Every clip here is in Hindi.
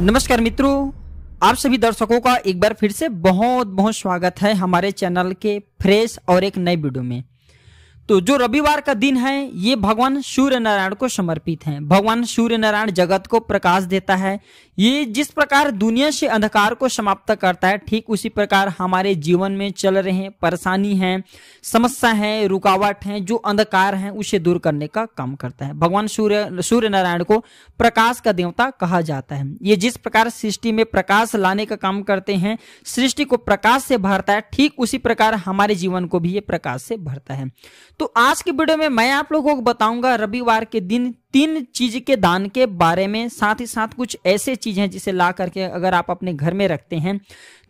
नमस्कार मित्रों आप सभी दर्शकों का एक बार फिर से बहुत बहुत स्वागत है हमारे चैनल के फ्रेश और एक नए वीडियो में तो जो रविवार का दिन है ये भगवान सूर्य नारायण को समर्पित है भगवान सूर्य नारायण जगत को प्रकाश देता है ये जिस प्रकार दुनिया से अंधकार को समाप्त करता है ठीक उसी प्रकार हमारे जीवन में चल रहे परेशानी है समस्या है रुकावट है जो अंधकार है उसे दूर करने का काम करता है भगवान सूर्य सूर्य नारायण को प्रकाश का देवता कहा जाता है ये जिस प्रकार सृष्टि में प्रकाश लाने का काम करते हैं सृष्टि को प्रकाश से भरता है ठीक उसी प्रकार हमारे जीवन को भी ये प्रकाश से भरता है तो आज की वीडियो में मैं आप लोगों को बताऊंगा रविवार के दिन तीन चीज के दान के बारे में साथ ही साथ कुछ ऐसे चीज हैं जिसे ला करके अगर आप अपने घर में रखते हैं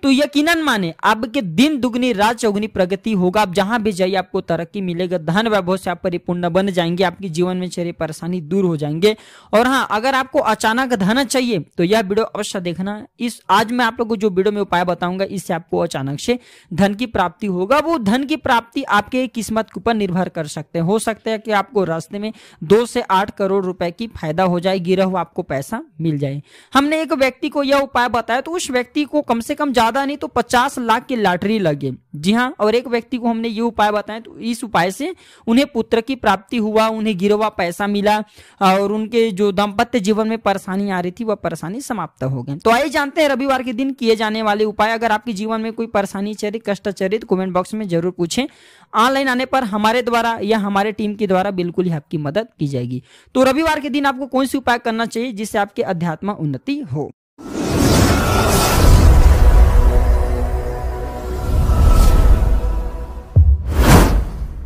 तो यकीनन माने आपके दिन दुगनी रात चौगुनी प्रगति होगा आप जहां भी जाइए आपको तरक्की मिलेगा धन वैभव से आप परिपूर्ण बन जाएंगे आपके जीवन में चेहरे परेशानी दूर हो जाएंगे और हाँ अगर आपको अचानक धन चाहिए तो यह वीडियो अवश्य देखना इस आज मैं आप लोग को जो वीडियो में उपाय बताऊंगा इससे आपको अचानक से धन की प्राप्ति होगा वो धन की प्राप्ति आपके किस्मत के ऊपर निर्भर कर सकते हैं हो सकता है कि आपको रास्ते में दो से आठ करोड़ करोड़ रुपए की फायदा हो जाए गिरा हुआ आपको पैसा मिल जाए हमने एक व्यक्ति को यह उपाय बताया तो उस व्यक्ति को कम से कम ज्यादा नहीं तो पचास लाख की लॉटरी लगे जी हाँ और एक व्यक्ति को हमने ये उपाय बताया तो इस उपाय से उन्हें पुत्र की प्राप्ति हुआ उन्हें गिरा हुआ पैसा मिला और उनके जो दाम्पत्य जीवन में परेशानी आ रही थी वह परेशानी समाप्त हो गई तो आइए जानते हैं रविवार के दिन किए जाने वाले उपाय अगर आपके जीवन में कोई परेशानी चरित कष्ट चरित कमेंट बॉक्स में जरूर पूछे ऑनलाइन आने पर हमारे द्वारा या हमारे टीम के द्वारा बिल्कुल ही आपकी मदद की जाएगी तो तो रविवार के दिन आपको कौन सी उपाय करना चाहिए जिससे आपकी अध्यात्म उन्नति हो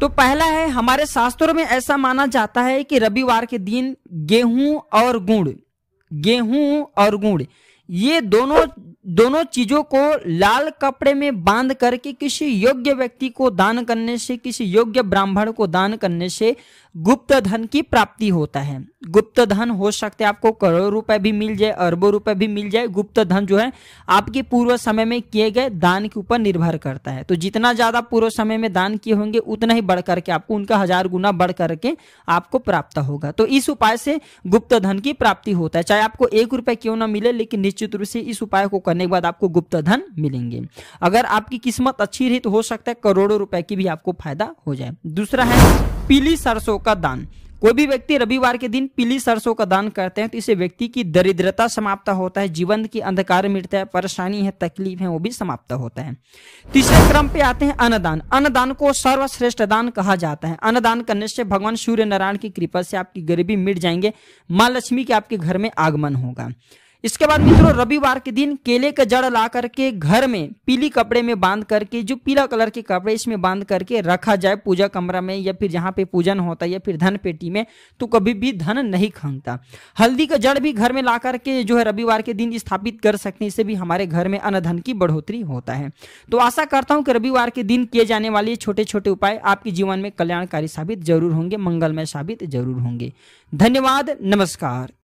तो पहला है हमारे शास्त्रों में ऐसा माना जाता है कि रविवार के दिन गेहूं और गुड़ गेहूं और गुड़ ये दोनों दोनों चीजों को लाल कपड़े में बांध करके किसी योग्य व्यक्ति को दान करने से किसी योग्य ब्राह्मण को दान करने से गुप्त धन की प्राप्ति होता है गुप्त धन हो सकते आपको करोड़ों रुपए भी मिल जाए अरबों रुपए भी मिल जाए गुप्त धन जो है आपके पूर्व समय में किए गए दान के ऊपर निर्भर करता है तो जितना ज्यादा पूर्व समय में दान किए होंगे उतना ही बढ़ करके आपको उनका हजार गुना बढ़ करके आपको प्राप्त होगा तो इस उपाय से गुप्त धन की प्राप्ति होता है चाहे आपको एक रुपए क्यों ना मिले लेकिन निश्चित रूप से इस उपाय को करने करने के बाद आपको गुप्त धन मिलेंगे अगर आपकी किस्मत अच्छी रही तो हो सकता है करोड़ों रुपए की भी आपको फायदा हो जाए दूसरा है पीली सरसों का दान कोई भी व्यक्ति रविवार के दिन पीली सरसों का दान करते हैं तो इसे व्यक्ति की दरिद्रता समाप्त होता है जीवन की अंधकार मिटता है परेशानी है तकलीफ है वो भी समाप्त होता है तीसरे क्रम पे आते हैं अन्नदान अन्नदान को सर्वश्रेष्ठ दान कहा जाता है अन्नदान करने से भगवान सूर्य नारायण की कृपा से आपकी गरीबी मिट जाएंगे माँ लक्ष्मी के आपके घर में आगमन होगा इसके बाद मित्रों रविवार के दिन केले का जड़ ला करके घर में पीली कपड़े में बांध करके जो पीला कलर के कपड़े इसमें बांध करके रखा जाए पूजा कमरा में या फिर जहाँ पे पूजन होता है या फिर धन पेटी में तो कभी भी धन नहीं खंगता हल्दी का जड़ भी घर में ला करके जो है रविवार के दिन स्थापित कर सकते हैं इससे भी हमारे घर में अन्न धन की बढ़ोतरी होता है तो आशा करता हूँ कि रविवार के दिन किए जाने वाले छोटे छोटे उपाय आपके जीवन में कल्याणकारी साबित जरूर होंगे मंगलमय साबित जरूर होंगे धन्यवाद नमस्कार